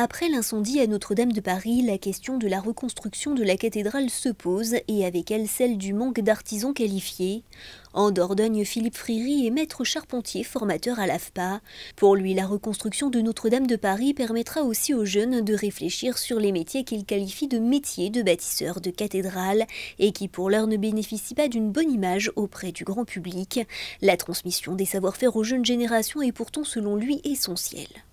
Après l'incendie à Notre-Dame de Paris, la question de la reconstruction de la cathédrale se pose et avec elle celle du manque d'artisans qualifiés. En Dordogne, Philippe Friry est maître charpentier formateur à l'AFPA. Pour lui, la reconstruction de Notre-Dame de Paris permettra aussi aux jeunes de réfléchir sur les métiers qu'il qualifie de métiers de bâtisseurs de cathédrale et qui pour l'heure ne bénéficient pas d'une bonne image auprès du grand public. La transmission des savoir-faire aux jeunes générations est pourtant selon lui essentielle.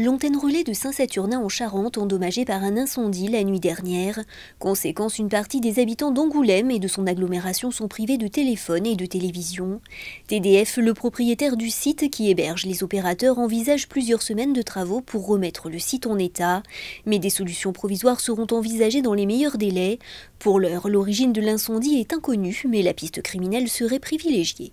L'antenne relais de Saint-Saturnin en Charente, endommagée par un incendie la nuit dernière. Conséquence, une partie des habitants d'Angoulême et de son agglomération sont privés de téléphone et de télévision. TDF, le propriétaire du site qui héberge les opérateurs, envisage plusieurs semaines de travaux pour remettre le site en état. Mais des solutions provisoires seront envisagées dans les meilleurs délais. Pour l'heure, l'origine de l'incendie est inconnue, mais la piste criminelle serait privilégiée.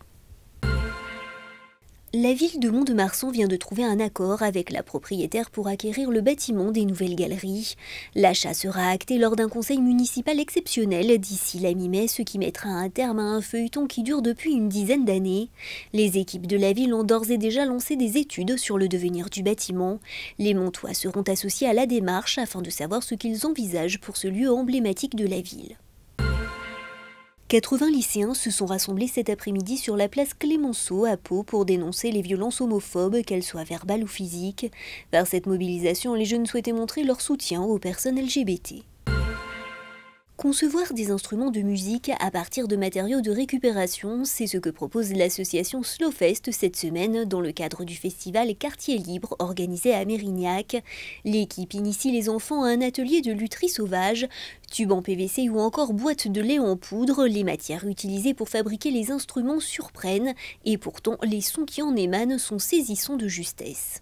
La ville de Mont-de-Marsan vient de trouver un accord avec la propriétaire pour acquérir le bâtiment des nouvelles galeries. L'achat sera acté lors d'un conseil municipal exceptionnel d'ici la mi-mai, ce qui mettra un terme à un feuilleton qui dure depuis une dizaine d'années. Les équipes de la ville ont d'ores et déjà lancé des études sur le devenir du bâtiment. Les Montois seront associés à la démarche afin de savoir ce qu'ils envisagent pour ce lieu emblématique de la ville. 80 lycéens se sont rassemblés cet après-midi sur la place Clémenceau à Pau pour dénoncer les violences homophobes, qu'elles soient verbales ou physiques. Par cette mobilisation, les jeunes souhaitaient montrer leur soutien aux personnes LGBT. Concevoir des instruments de musique à partir de matériaux de récupération, c'est ce que propose l'association Slowfest cette semaine dans le cadre du festival Quartier Libre organisé à Mérignac. L'équipe initie les enfants à un atelier de lutherie sauvage, tubes en PVC ou encore boîtes de lait en poudre. Les matières utilisées pour fabriquer les instruments surprennent et pourtant les sons qui en émanent sont saisissants de justesse.